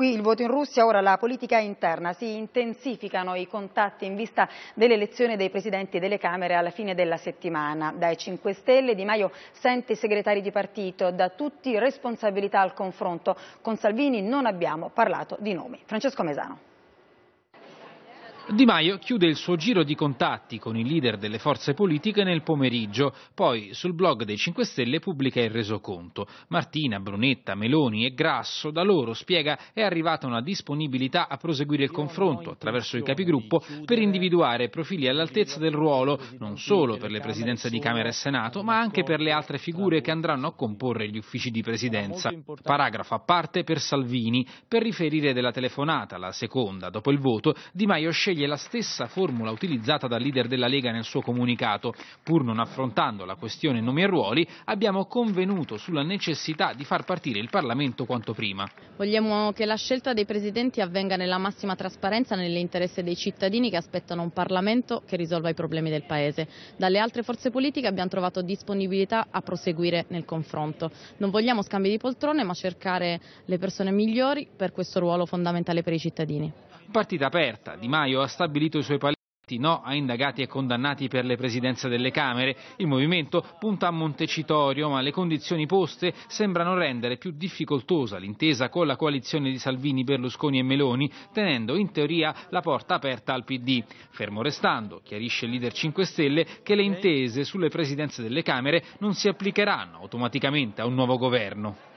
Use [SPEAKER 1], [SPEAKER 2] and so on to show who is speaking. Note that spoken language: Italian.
[SPEAKER 1] Qui il voto in Russia, ora la politica interna. Si intensificano i contatti in vista dell'elezione dei presidenti delle Camere alla fine della settimana. Dai 5 Stelle Di Maio sente i segretari di partito, da tutti responsabilità al confronto. Con Salvini non abbiamo parlato di nomi. Francesco Mesano.
[SPEAKER 2] Di Maio chiude il suo giro di contatti con i leader delle forze politiche nel pomeriggio, poi sul blog dei 5 Stelle pubblica il resoconto. Martina, Brunetta, Meloni e Grasso da loro spiega è arrivata una disponibilità a proseguire il confronto attraverso i capigruppo per individuare profili all'altezza del ruolo, non solo per le presidenze di Camera e Senato, ma anche per le altre figure che andranno a comporre gli uffici di presidenza. Paragrafo a parte per Salvini, per riferire della telefonata, la seconda, dopo il voto, Di Maio sceglie dettagli è la stessa formula utilizzata dal leader della Lega nel suo comunicato. Pur non affrontando la questione nomi e ruoli, abbiamo convenuto sulla necessità di far partire il Parlamento quanto prima.
[SPEAKER 3] Vogliamo che la scelta dei presidenti avvenga nella massima trasparenza nell'interesse dei cittadini che aspettano un Parlamento che risolva i problemi del Paese. Dalle altre forze politiche abbiamo trovato disponibilità a proseguire nel confronto. Non vogliamo scambi di poltrone ma cercare le persone migliori per questo ruolo fondamentale per i cittadini.
[SPEAKER 2] Partita aperta, Di Maio ha stabilito i suoi paletti no a indagati e condannati per le presidenze delle Camere. Il movimento punta a Montecitorio, ma le condizioni poste sembrano rendere più difficoltosa l'intesa con la coalizione di Salvini, Berlusconi e Meloni, tenendo in teoria la porta aperta al PD. Fermo restando, chiarisce il leader 5 Stelle, che le intese sulle presidenze delle Camere non si applicheranno automaticamente a un nuovo governo.